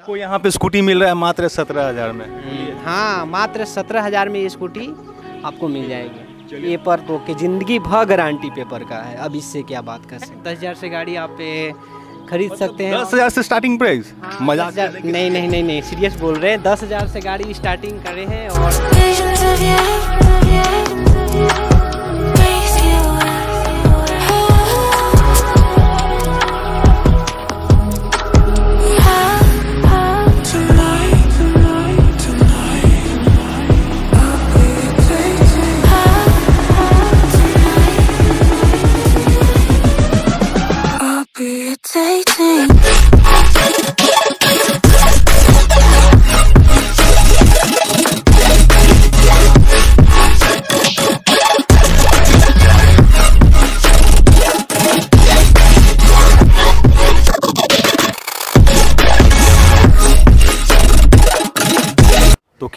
आपको यहाँ पे स्कूटी मिल रहा है मात्र सत्रह हजार में हाँ मात्र सत्रह हजार में ये स्कूटी आपको मिल जाएगी पेपर तो के जिंदगी भर गारंटी पेपर का है अब इससे क्या बात कर सकते दस हजार से गाड़ी आप खरीद मतलब सकते हैं दस हजार से स्टार्टिंग प्राइस मजा नहीं नहीं नहीं, नहीं सीरियस बोल रहे हैं दस हजार से गाड़ी स्टार्टिंग करे हैं और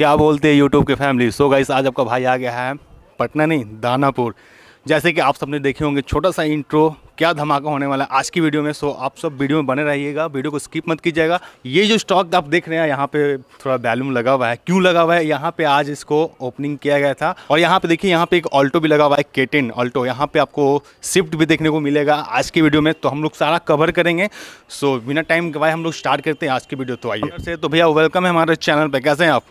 क्या बोलते हैं यूट्यूब के फैमिली सो गाइस आज आपका भाई आ गया है पटना नहीं दानापुर जैसे कि आप सबने देखे होंगे छोटा सा इंट्रो क्या धमाका होने वाला है आज की वीडियो में सो आप सब वीडियो में बने रहिएगा वीडियो को स्किप मत कीजिएगा ये जो स्टॉक आप देख रहे हैं यहाँ पे थोड़ा बैलून लगा हुआ है क्यों लगा हुआ है यहाँ पे आज इसको ओपनिंग किया गया था और यहाँ पे देखिए यहाँ पे एक ऑल्टो भी लगा हुआ है केटेन ऑल्टो यहाँ पे आपको स्विफ्ट भी देखने को मिलेगा आज की वीडियो में तो हम लोग सारा कवर करेंगे सो बिना टाइम गवाए हम लोग स्टार्ट करते हैं आज की वीडियो तो आइए से तो भैया वेलकम है हमारे चैनल पर कैसे हैं आप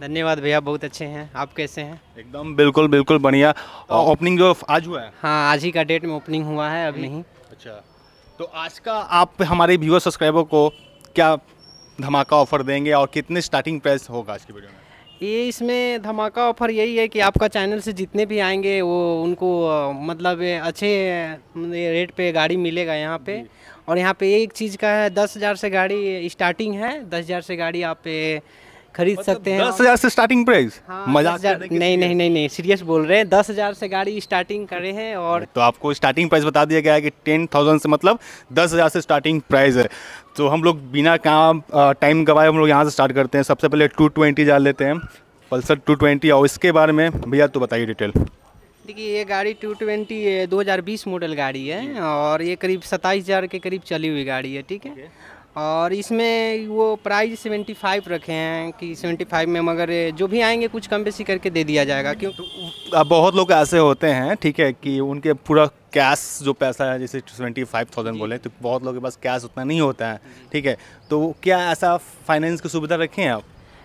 धन्यवाद भैया बहुत अच्छे हैं आप कैसे हैं एकदम बिल्कुल बिल्कुल बढ़िया तो, ओपनिंग जो आज हुआ है हाँ आज ही का डेट में ओपनिंग हुआ है अब नहीं अच्छा तो आज का आप हमारे व्यूअर सब्सक्राइबर को क्या धमाका ऑफर देंगे और कितने स्टार्टिंग प्राइस होगा आज की वीडियो में ये इसमें धमाका ऑफर यही है कि आपका चैनल से जितने भी आएंगे वो उनको मतलब अच्छे रेट पे गाड़ी मिलेगा यहाँ पे और यहाँ पे एक चीज़ का है दस हज़ार से गाड़ी स्टार्टिंग है दस हज़ार से गाड़ी आप खरीद मतलब सकते हैं दस हजार से स्टार्टिंग प्राइस हाँ, मजाक नहीं, नहीं नहीं नहीं नहीं सीरियस बोल रहे हैं दस हजार से गाड़ी स्टार्टिंग करे हैं और तो आपको स्टार्टिंग प्राइस बता दिया गया है कि टेन थाउजेंड से मतलब दस हजार से स्टार्टिंग प्राइस है तो हम लोग बिना काम टाइम गवाए हम लोग यहाँ से स्टार्ट करते हैं सबसे पहले टू ट्वेंटी जान लेते हैं पल्सर टू ट्वेंटी और इसके बारे में भैया तो बताइए डिटेल देखिए ये गाड़ी टू ट्वेंटी दो हज़ार बीस मॉडल गाड़ी है और ये करीब सत्ताईस हज़ार के करीब चली हुई गाड़ी है ठीक है और इसमें वो प्राइस सेवेंटी फाइव रखे हैं कि सेवेंटी फाइव में मगर जो भी आएंगे कुछ कम बेसी करके दे दिया जाएगा क्यों तो बहुत लोग ऐसे होते हैं ठीक है कि उनके पूरा कैश जो पैसा है जैसे सेवेंटी फाइव थाउजेंड बोले तो बहुत लोगों के पास कैश उतना नहीं होता है ठीक है तो क्या ऐसा फाइनेंस की सुविधा रखें हैं आप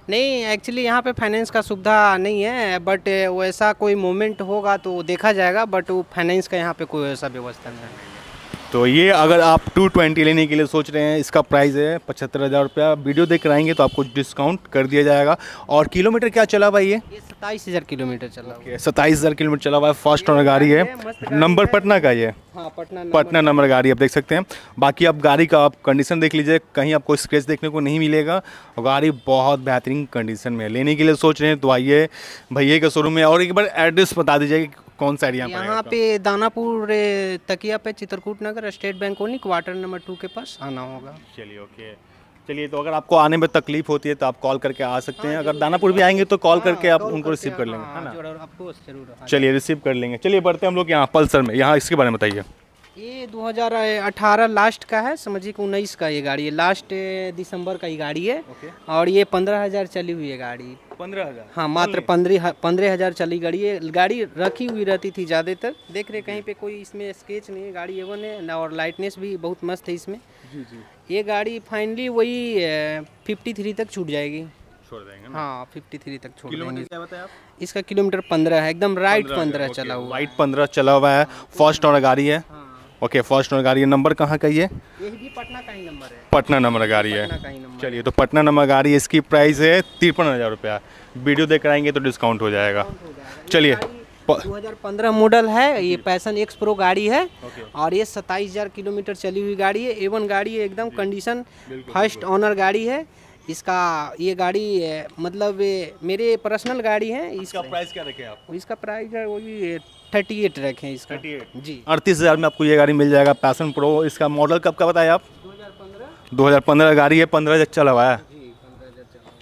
नहीं एक्चुअली यहाँ पे फाइनेंस का सुविधा नहीं है बट वैसा कोई मोमेंट होगा तो देखा जाएगा बट वो फाइनेंस का यहाँ पे कोई ऐसा व्यवस्था नहीं है तो ये अगर आप 220 लेने के लिए सोच रहे हैं इसका प्राइस है पचहत्तर हज़ार रुपया वीडियो देख आएंगे तो आपको डिस्काउंट कर दिया जाएगा और किलोमीटर क्या चला भाई ये सत्ताईस हज़ार किलोमीटर चला हुआ हज़ार किलोमीटर चला हुआ है फर्स्ट ऑनर गाड़ी है नंबर पटना का ये हाँ, पटना पटना नंबर गाड़ी आप देख सकते हैं बाकी आप गाड़ी का आप कंडीशन देख लीजिए कहीं आपको स्क्रेच देखने को नहीं मिलेगा और गाड़ी बहुत बेहतरीन कंडीशन में है लेने के लिए सोच रहे हैं तो आइए भैया के शोरूम में और एक बार एड्रेस बता दीजिए कौन सा एरिया यहाँ पे दानापुर तकिया पे Chitrakoot Nagar state bank colony quarter number two के पास आना होगा चलिए ओके चलिए तो अगर आपको आने में तकलीफ होती है तो आप कॉल करके आ सकते हाँ, हैं अगर दानापुर भी आएंगे तो कॉल हाँ, करके आप उनको रिसीव कर लेंगे है हाँ, ना चलिए रिसीव कर लेंगे चलिए बढ़ते हम लोग यहाँ पल्सर में यहाँ इसके बारे में बताइए ये 2018 लास्ट का है समझिए कि उन्नीस का ये गाड़ी है लास्ट दिसंबर का ये गाड़ी है और ये पंद्रह हजार चली हुई है गाड़ी पंद्रह हजार हाँ मात्र पंद्रह पंद्रह हजार चली गाड़ी है गाड़ी रखी हुई रहती थी ज़्यादातर देख रहे कहीं पे कोई इसमें स्केच नहीं है गाड़ी एवन है और लाइटनेस भी बहुत मस्त है इसमें जी जी ये गाड़ी फाइनली वही फिफ्टी थ्री तक छूट जाएगी हाँ फिफ्टी थ्री तक छोड़ देंगे इसका किलोमीटर पंद्रह है एकदम राइट पंद्रह चला हुआ राइट पंद्रह चला हुआ है फर्स्ट ऑनर गाड़ी है हाँ। ओके फर्स्ट नंबर गाड़ी नंबर कहाँ का ये पटना का ही नंबर है पटना नंबर गाड़ी है चलिए तो पटना नंबर गाड़ी इसकी प्राइस है तिरपन हज़ार रुपया वीडियो देख कराएंगे तो डिस्काउंट हो जाएगा चलिए 2015 मॉडल है ये पैसन एक्स प्रो गाड़ी है और ये 27,000 किलोमीटर चली हुई गाड़ी है एवन गाड़ी है एकदम कंडीशन फर्स्ट ऑनर गाड़ी है इसका ये गाड़ी है मतलब मेरे पर्सनल गाड़ी है इसका प्राइस क्या रखे आप इसका प्राइस है वही थर्टी एट रखे इसका थर्टी एट जी अड़तीस हज़ार में आपको ये गाड़ी मिल जाएगा पैसन प्रो इसका मॉडल कब का बताया आप दो हज़ार पंद्रह गाड़ी है पंद्रह हज़ार चला हुआ है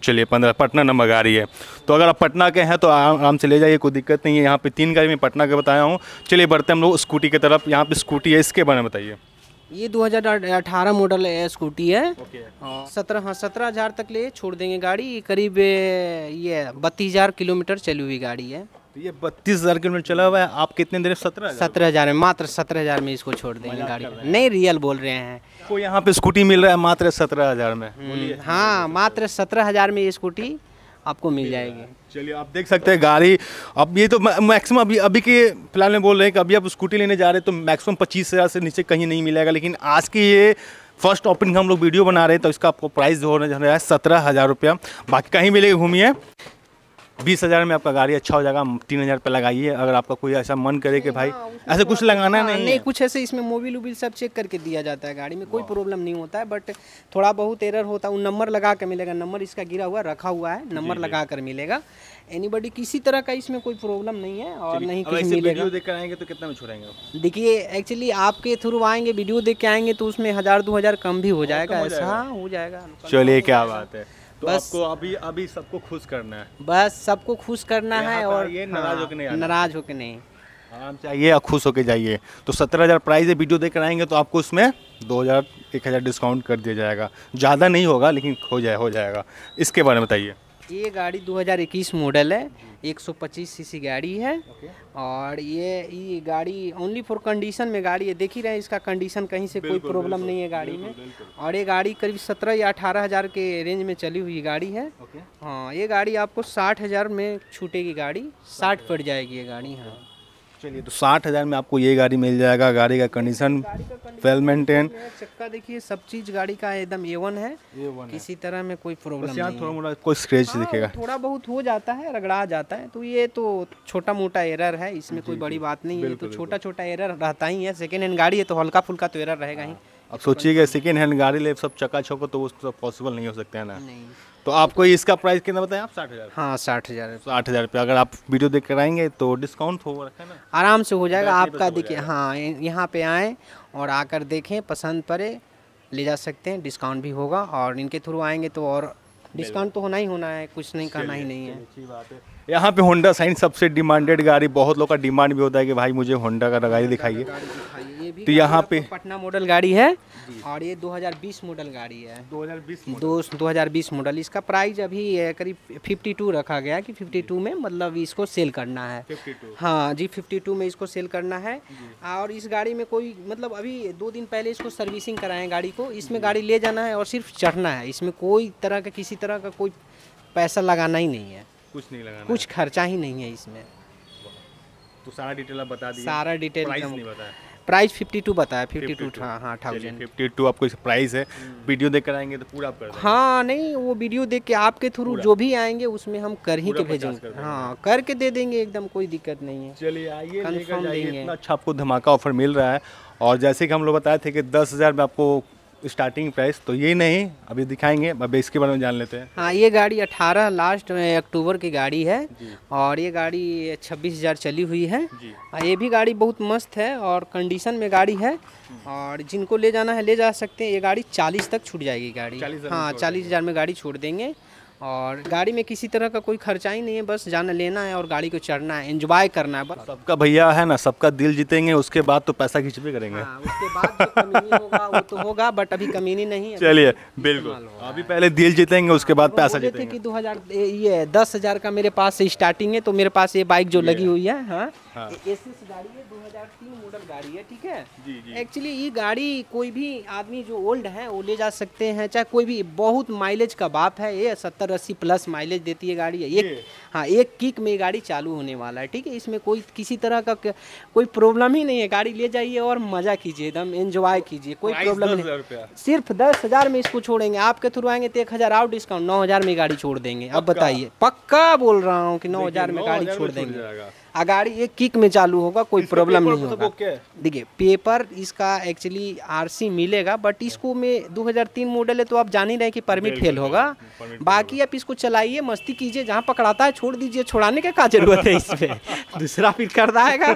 चलिए पंद्रह पटना नंबर गाड़ी है तो अगर आप पटना के हैं तो आराम से ले जाइए कोई दिक्कत नहीं है यहाँ पे तीन गाड़ी में पटना के बताया हूँ चलिए बढ़ते हम लोग स्कूटी की तरफ यहाँ पे स्कूटी है इसके बारे में बताइए ये 2018 मॉडल स्कूटी है हाँ, सत्रह हाँ सत्रह हज़ार तक ले छोड़ देंगे गाड़ी करीब ये बत्तीस हज़ार किलोमीटर चली हुई गाड़ी है तो ये बत्तीस हज़ार किलोमीटर चला हुआ है आप कितने देर सत्रह सत्रह हज़ार में मात्र सत्रह हज़ार में इसको छोड़ देंगे गाड़ी नहीं रियल बोल रहे हैं तो यहाँ पे स्कूटी मिल रहा है मात्र सत्रह हज़ार में हाँ मात्र सत्रह हज़ार में ये स्कूटी आपको मिल जाएगी चलिए आप देख सकते हैं गाड़ी अब ये तो मैक्सिमम अभी अभी के फिलहाल में बोल रहे हैं कि अभी आप स्कूटी लेने जा रहे हैं तो मैक्सिमम पच्चीस हज़ार से नीचे कहीं नहीं मिलेगा लेकिन आज की ये फर्स्ट ओपनिंग हम लोग वीडियो बना रहे हैं तो इसका आपको प्राइस जो होने जा रहा है सत्रह हज़ार रुपया बाकी कहीं मिलेगी घूमिए बीस हज़ार में आपका गाड़ी अच्छा हो जाएगा तीन हज़ार पे लगाइए अगर आपका कोई ऐसा मन करे कि भाई हाँ, ऐसे कुछ लगाना हाँ, नहीं नहीं कुछ ऐसे इसमें मोबिल उबिल सब चेक करके दिया जाता है गाड़ी में कोई प्रॉब्लम नहीं होता है बट थोड़ा बहुत एरर होता है वो नंबर लगा कर मिलेगा नंबर इसका गिरा हुआ रखा हुआ है नंबर लगा कर मिलेगा एनी किसी तरह का इसमें कोई प्रॉब्लम नहीं है और नहीं किसी वीडियो देख कर आएंगे तो कितना में छोड़ेंगे देखिए एक्चुअली आपके थ्रू आएंगे वीडियो देख के आएंगे तो उसमें हज़ार दो हज़ार कम भी हो हाँ, जाएगा ऐसा हो जाएगा चलिए क्या बात है तो बस आपको अभी अभी सबको खुश करना है बस सबको खुश करना है और ये नाराज हाँ, होकर नहीं नाराज होकर नहीं आराम से आइए और खुश होकर जाइए तो सत्रह हज़ार प्राइस वीडियो देख आएंगे तो आपको उसमें दो हज़ार एक हज़ार डिस्काउंट कर दिया जाएगा ज़्यादा नहीं होगा लेकिन हो जाए हो जाएगा इसके बारे में बताइए ये गाड़ी 2021 मॉडल है सी सीसी गाड़ी है और ये ये गाड़ी ओनली फॉर कंडीशन में गाड़ी है देख ही रहे हैं इसका कंडीशन कहीं से कोई प्रॉब्लम नहीं है गाड़ी में और ये गाड़ी करीब सत्रह या अठारह हज़ार के रेंज में चली हुई गाड़ी है हाँ ये गाड़ी आपको साठ हज़ार में छूटेगी गाड़ी साठ पड़ जाएगी ये गाड़ी हाँ चलिए तो साठ हज़ार में आपको ये गाड़ी मिल जाएगा गाड़ी का कंडीशन वेल मेंटेन चक्का देखिए सब चीज़ गाड़ी का एकदम ए वन है किसी तरह में कोई प्रॉब्लम नहीं थोड़ा मोटा कोई स्क्रेच हाँ, दिखेगा थोड़ा बहुत हो जाता है रगड़ा जाता है तो ये तो छोटा मोटा एरर है इसमें कोई बड़ी बात नहीं है तो छोटा छोटा एरर रहता ही है सेकेंड हैंड गाड़ी है तो हल्का फुल्का तो एरर रहेगा ही हाँ। अब सोचिएगा सेकेंड हैंड गाड़ी ले सब चक्का छोको तो वो पॉसिबल नहीं हो सकता है ना तो आपको इसका प्राइस कितना बताएं आप साठ हज़ार हाँ साठ हज़ार तो साठ हज़ार रुपये अगर आप वीडियो देख कर आएंगे तो डिस्काउंट हो रखा है ना आराम से हो तो जाएगा आपका तो देखिए हाँ यहाँ पे आएँ और आकर देखें पसंद पड़े ले जा सकते हैं डिस्काउंट भी होगा और इनके थ्रू आएंगे तो और डिस्काउंट तो होना ही होना है कुछ नहीं करना ही नहीं है अच्छी बात है यहाँ पे होंडा साइन सबसे डिमांडेड गाड़ी बहुत लोग का डिमांड भी होता है कि भाई मुझे होंडा का गाड़ी दिखाइए तो यहाँ मतलब पे पटना मॉडल गाड़ी है और ये 2020 मॉडल गाड़ी है 2020 दो बीस मॉडल इसका प्राइस अभी करीब 52 रखा गया कि 52 में मतलब इसको सेल करना है 52 हाँ जी 52 में इसको सेल करना है और इस गाड़ी में कोई मतलब अभी दो दिन पहले इसको सर्विसिंग कराएं गाड़ी को इसमें गाड़ी ले जाना है और सिर्फ चढ़ना है इसमें कोई तरह का किसी तरह का कोई पैसा लगाना ही नहीं है कुछ नहीं लगाना कुछ खर्चा ही नहीं है इसमें तो सारा डिटेल आप बता दिए सारा डिटेल प्राइस नहीं बताया प्राइस 52 बताया 52 हाँ हाँ थाउजेंड फिफ्टी टू आपको प्राइस है वीडियो हम्म। देख कर आएंगे तो पूरा आप कर हाँ नहीं वो वीडियो देख के आपके थ्रू जो भी आएंगे उसमें हम कर ही के भेजेंगे हाँ करके दे देंगे एकदम कोई दिक्कत नहीं है चलिए आइए कन्फर्म देंगे अच्छा आपको धमाका ऑफर मिल रहा है और जैसे कि हम लोग बताए थे कि दस हज़ार में आपको स्टार्टिंग प्राइस तो ये नहीं अभी दिखाएंगे अब इसके बारे में जान लेते हैं हाँ ये गाड़ी 18 लास्ट अक्टूबर की गाड़ी है और ये गाड़ी छब्बीस हज़ार चली हुई है हाँ, ये भी गाड़ी बहुत मस्त है और कंडीशन में गाड़ी है और जिनको ले जाना है ले जा सकते हैं ये गाड़ी चालीस तक छूट जाएगी गाड़ी हाँ चालीस हज़ार में गाड़ी छोड़ देंगे और गाड़ी में किसी तरह का कोई खर्चा ही नहीं है बस जाना लेना है और गाड़ी को चढ़ना है एंजॉय करना है सबका भैया है ना सबका दिल जीतेंगे उसके बाद तो पैसा भी करेंगे हाँ, उसके बाद तो होगा वो तो होगा बट अभी कमीनी नहीं चलिए बिल्कुल अभी पहले दिल जीतेंगे उसके बाद पैसा जीतेंगे की दो हजार ये दस हजार का मेरे पास स्टार्टिंग है तो मेरे पास ये बाइक जो लगी हुई है हाँ। हाँ। गाड़ी है दो हजार तीन गाड़ी है ठीक है एक्चुअली ये गाड़ी कोई भी आदमी जो ओल्ड है वो ले जा सकते हैं चाहे कोई भी बहुत माइलेज का बाप है ये सत्तर सत्तर अस्सी प्लस माइलेज देती है गाड़ी है एक हाँ एक किक में गाड़ी चालू होने वाला है ठीक है इसमें कोई किसी तरह का कोई प्रॉब्लम ही नहीं है गाड़ी ले जाइए और मज़ा कीजिए एकदम एंजॉय कीजिए कोई प्रॉब्लम नहीं सिर्फ दस हज़ार में इसको छोड़ेंगे आपके थ्रू आएंगे तो एक हज़ार आउट डिस्काउंट नौ हज़ार में गाड़ी छोड़ देंगे अब बताइए पक्का बोल रहा हूँ कि नौ हज़ार में गाड़ी छोड़ देंगे अगाड़ी ये किक में चालू होगा कोई प्रॉब्लम नहीं तो होगा देखिए पेपर इसका एक्चुअली आरसी मिलेगा बट इसको में 2003 मॉडल है तो आप जान ही रहे कि परमिट फेल होगा बाकी आप इसको चलाइए मस्ती कीजिए जहाँ पकड़ाता है छोड़ दीजिए छोड़ाने का क्या जरूरत है इसमें दूसरा फिर कर दाएगा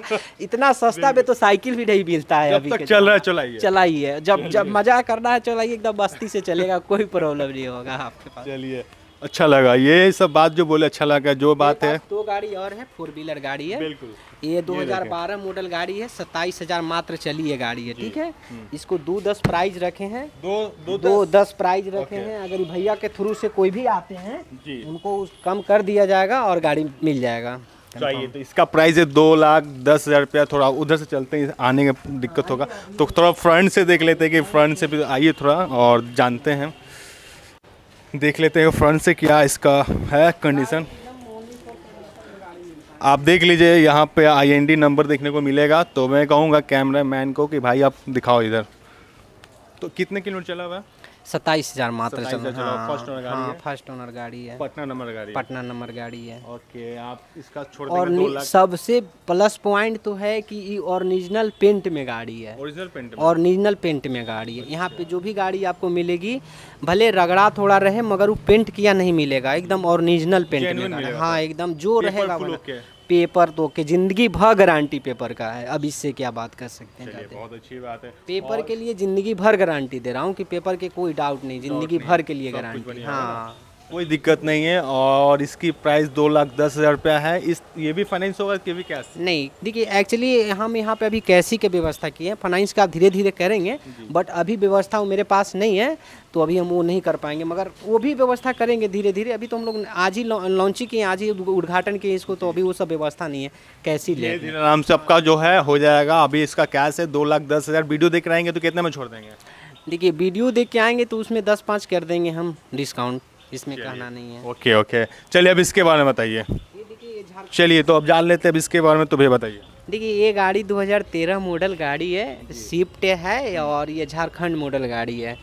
इतना सस्ता में तो साइकिल भी नहीं मिलता है अभी चल रहा है चलाइए चलाइए जब जब मजा करना है चलाइए एकदम मस्ती से चलेगा कोई प्रॉब्लम नहीं होगा आपके पास चलिए अच्छा लगा ये सब बात जो बोले अच्छा लगा जो बात है दो गाड़ी और है फोर व्हीलर गाड़ी है बिल्कुल ये 2012 मॉडल गाड़ी है सत्ताईस हजार मात्र चली है गाड़ी है ठीक है हम्म। इसको दो दस प्राइज रखे हैं दो दो, दो दस, दस प्राइज रखे हैं अगर भैया के थ्रू से कोई भी आते हैं उनको कम कर दिया जाएगा और गाड़ी मिल जाएगा चाहिए तो, तो इसका प्राइस है दो लाख दस हज़ार रुपया थोड़ा उधर से चलते हैं आने का दिक्कत होगा तो थोड़ा फ्रंट से देख लेते हैं कि फ्रंट से भी आइए थोड़ा और जानते हैं देख लेते हैं फ्रंट से क्या इसका है कंडीशन आप देख लीजिए यहाँ पे आईएनडी नंबर देखने को मिलेगा तो मैं कहूँगा कैमरा मैन को कि भाई आप दिखाओ इधर तो कितने किलोमीटर चला हुआ है सताइस हजार मात्र चल रहा फर्स्ट ओनर गाड़ी फर्स्ट हाँ, ओनर गाड़ी है पटना नंबर गाड़ी पटना नंबर गाड़ी है ओके आप इसका छोड़ और सबसे प्लस पॉइंट तो है कि ये ओरिजिनल पेंट में गाड़ी है ओरिजिनल पेंट ओरिजिनल पेंट में गाड़ी है यहाँ पे जो भी गाड़ी आपको मिलेगी भले रगड़ा थोड़ा रहे मगर वो पेंट किया नहीं मिलेगा एकदम ओरिजिनल पेंट में हाँ एकदम जो रहेगा पेपर तो के ज़िंदगी भर गारंटी पेपर का है अब इससे क्या बात कर सकते हैं बहुत अच्छी बात है पेपर और... के लिए ज़िंदगी भर गारंटी दे रहा हूँ कि पेपर के कोई डाउट नहीं ज़िंदगी भर के लिए गारंटी हाँ कोई दिक्कत नहीं है और इसकी प्राइस दो लाख दस हज़ार रुपया है इस ये भी फाइनेंस होगा कि भी कैश नहीं देखिए एक्चुअली हम यहाँ पे अभी कैसी की व्यवस्था की है फाइनेंस का धीरे धीरे करेंगे बट अभी व्यवस्था मेरे पास नहीं है तो अभी हम वो नहीं कर पाएंगे मगर वो भी व्यवस्था करेंगे धीरे धीरे अभी तो हम लोग आज ही लॉन्च किए आज ही उद्घाटन किए इसको तो अभी वो सब व्यवस्था नहीं है कैसी ले आराम से आपका जो है हो जाएगा अभी इसका कैश है दो लाख दस हज़ार वीडियो देख रहेंगे तो कितने में छोड़ देंगे देखिए वीडियो देख के आएंगे तो उसमें दस पाँच कर देंगे हम डिस्काउंट इसमें कहना नहीं है ओके ओके चलिए अब इसके बारे में बताइए चलिए तो अब जान लेते हैं अब इसके बारे में तुम्हें तो बताइए देखिए ये गाड़ी 2013 मॉडल गाड़ी है स्विफ्ट है और ये झारखंड मॉडल गाड़ी है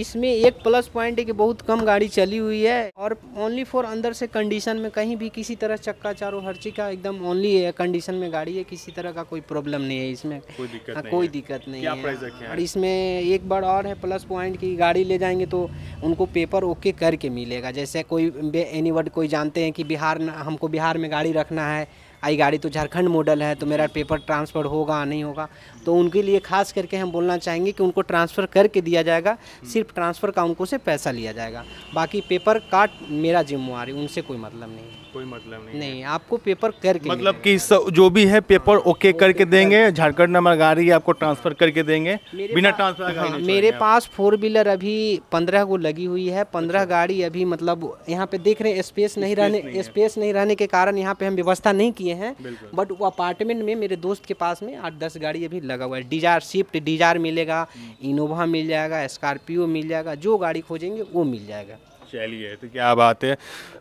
इसमें एक प्लस पॉइंट है कि बहुत कम गाड़ी चली हुई है और ओनली फॉर अंदर से कंडीशन में कहीं भी किसी तरह चक्का चारों हर चीज का एकदम ओनली कंडीशन में गाड़ी है किसी तरह का कोई प्रॉब्लम नहीं है इसमें कोई दिक्कत हाँ, नहीं, कोई दिक्कत नहीं है और इसमें एक बार और है प्लस पॉइंट की गाड़ी ले जाएंगे तो उनको पेपर ओके करके मिलेगा जैसे कोई एनी वर्ड कोई जानते हैं कि बिहार हमको बिहार में गाड़ी रखना है आई गाड़ी तो झारखंड मॉडल है तो मेरा पेपर ट्रांसफ़र होगा नहीं होगा तो उनके लिए खास करके हम बोलना चाहेंगे कि उनको ट्रांसफ़र करके दिया जाएगा सिर्फ ट्रांसफ़र का उनको से पैसा लिया जाएगा बाकी पेपर काट मेरा जिम्मेवारी उनसे कोई मतलब नहीं कोई मतलब नहीं नहीं आपको पेपर करके मतलब कि जो भी है पेपर ओके करके देंगे झारखंड नंबर गाड़ी आपको ट्रांसफ़र करके देंगे बिना ट्रांसफ़र हाँ, मेरे पास फोर व्हीलर अभी पंद्रह को लगी हुई है पंद्रह अच्छा। गाड़ी अभी मतलब यहाँ पे देख रहे हैं स्पेस नहीं रहने स्पेस नहीं रहने के कारण यहाँ पे हम व्यवस्था नहीं किए हैं बट वो अपार्टमेंट में मेरे दोस्त के पास में आठ दस गाड़ी अभी लगा हुआ है डिजायर स्विफ्ट डिजायर मिलेगा इनोवा हम्म। मिल जाएगा स्कॉर्पियो मिल जाएगा जो गाड़ी खोजेंगे वो मिल जाएगा चलिए तो क्या बात है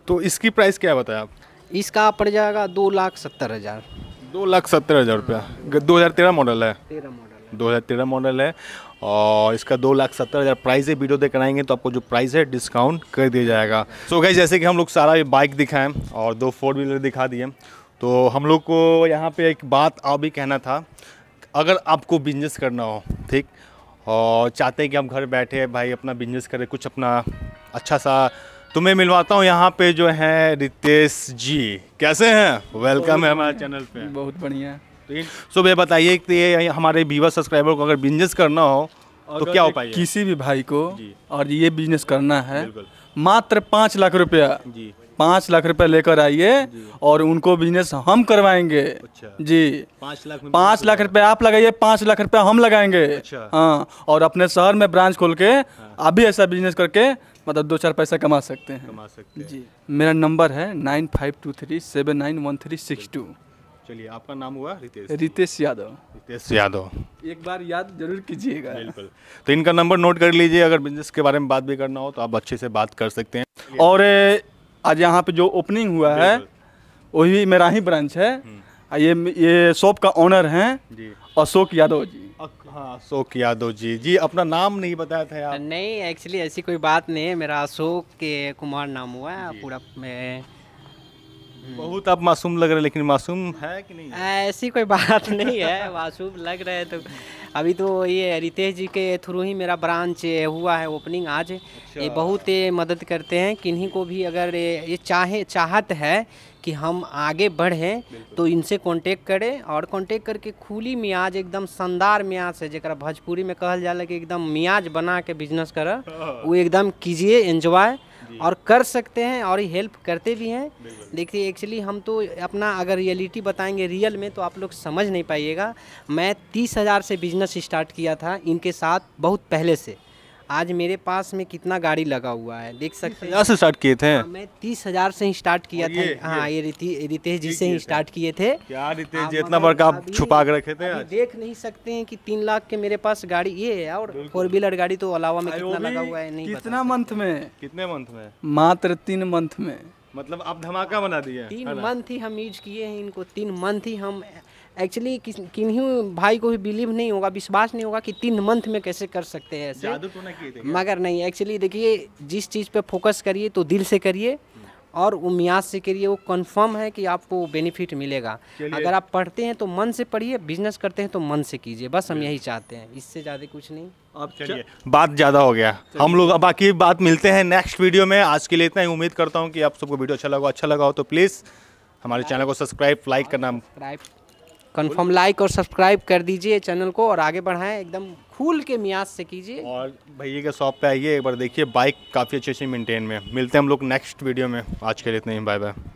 तो इसकी प्राइस क्या बताया आप इसका पड़ जाएगा दो लाख सत्तर हज़ार दो लाख सत्तर हज़ार रुपया दो हज़ार तेरह मॉडल है दो हज़ार तेरह मॉडल है और इसका दो लाख सत्तर हज़ार प्राइस है वीडियो देख कराएंगे तो आपको जो प्राइस है डिस्काउंट कर दिया जाएगा सो so गई जैसे कि हम लोग सारा बाइक दिखाएं और दो फोर व्हीलर दिखा दिए तो हम लोग को यहाँ पे एक बात और भी कहना था अगर आपको बिजनेस करना हो ठीक और चाहते हैं कि हम घर बैठे भाई अपना बिजनेस करें कुछ अपना अच्छा सा तो मैं मिलवाता हूँ यहाँ पे जो है रितेश जी कैसे हैं वेलकम है हमारे चैनल पे बहुत बढ़िया ठीक सो भैया बताइए कि ये हमारे बीवा सब्सक्राइबर को अगर बिजनेस करना हो तो क्या हो किसी भी भाई को और ये बिजनेस करना है मात्र पाँच लाख रुपया जी पाँच लाख रुपए लेकर आइए और उनको बिजनेस हम करवाएंगे अच्छा। जी पाँच लाख पाँच लाख रुपए आप लगाइए पाँच लाख रुपए हम लगाएंगे अच्छा। हाँ और अपने शहर में ब्रांच खोल के हाँ। आप ऐसा बिजनेस करके मतलब दो चार पैसा कमा सकते हैं कमा सकते हैं जी मेरा नंबर है nine five two three seven nine one three six two चलिए आपका नाम हुआ रितेश रितेश यादव रितेश यादव एक बार याद जरूर कीजिएगा बिल्कुल तो इनका नंबर नोट कर लीजिए अगर बिजनेस के बारे में बात भी करना हो तो आप अच्छे से बात कर सकते हैं और आज यहाँ पे जो ओपनिंग हुआ है वही मेरा ही ब्रांच है हम्म। ये ये शॉप का ओनर हैं अशोक यादव जी हाँ अशोक यादव जी जी अपना नाम नहीं बताया था यार नहीं एक्चुअली ऐसी कोई बात नहीं है मेरा अशोक कुमार नाम हुआ है पूरा मैं हम्म। बहुत आप मासूम लग रहे लेकिन मासूम है कि नहीं ऐसी कोई बात नहीं है मासूम लग रहे हैं तो अभी तो ये रितेश जी के थ्रू ही मेरा ब्रांच हुआ है ओपनिंग आज अच्छा। ये बहुत मदद करते हैं किन्हीं को भी अगर ये चाहे चाहत है कि हम आगे बढ़ें तो इनसे कांटेक्ट करें और कांटेक्ट करके खुली मियाज एकदम शानदार मियाज है जरा भोजपुरी में कहा जाए कि एकदम मियाज बना के बिजनेस कर हाँ। वो एकदम कीजिए एंजॉय और कर सकते हैं और हेल्प करते भी हैं देखिए एक्चुअली हम तो अपना अगर रियलिटी बताएंगे रियल में तो आप लोग समझ नहीं पाइएगा मैं तीस हज़ार से बिजनेस स्टार्ट किया था इनके साथ बहुत पहले से आज मेरे पास में कितना गाड़ी लगा हुआ है देख सकते हैं से स्टार्ट किए थे आ, हाँ, मैं तीस हजार से ही स्टार्ट किया था हाँ ये रितेश जी से ही स्टार्ट किए थे क्या हाँ, रितेश जी इतना बड़का छुपा के रखे थे देख नहीं सकते हैं कि तीन लाख के मेरे पास गाड़ी ये है और फोर व्हीलर गाड़ी तो अलावा में कितना लगा हुआ है नहीं कितना मंथ में कितने मंथ में मात्र तीन मंथ में मतलब आप धमाका बना दिए तीन मंथ ही हम यूज किए हैं इनको तीन मंथ ही हम एक्चुअली किन्हीं भाई को भी बिलीव नहीं होगा विश्वास नहीं होगा कि तीन मंथ में कैसे कर सकते हैं ऐसे जादू तो ना किए मगर नहीं एक्चुअली देखिए जिस चीज़ पे फोकस करिए तो दिल से करिए और उमियाद से करिए वो कंफर्म है कि आपको बेनिफिट मिलेगा अगर आप पढ़ते हैं तो मन से पढ़िए बिजनेस करते हैं तो मन से कीजिए बस हम यही चाहते हैं इससे ज़्यादा कुछ नहीं अब अच्छा, चलिए बात ज़्यादा हो गया हम लोग बाकी बात मिलते हैं नेक्स्ट वीडियो में आज के लिए इतना ही उम्मीद करता हूँ कि आप सबको वीडियो अच्छा लगा अच्छा लगा हो तो प्लीज़ हमारे चैनल को सब्सक्राइब लाइक करना कंफर्म लाइक और सब्सक्राइब कर दीजिए चैनल को और आगे बढ़ाएं एकदम खुल के मियाज से कीजिए और भैया के शॉप पे आइए एक बार देखिए बाइक काफ़ी अच्छे से मेंटेन में मिलते हैं हम लोग नेक्स्ट वीडियो में आज के लिए इतने ही बाय बाय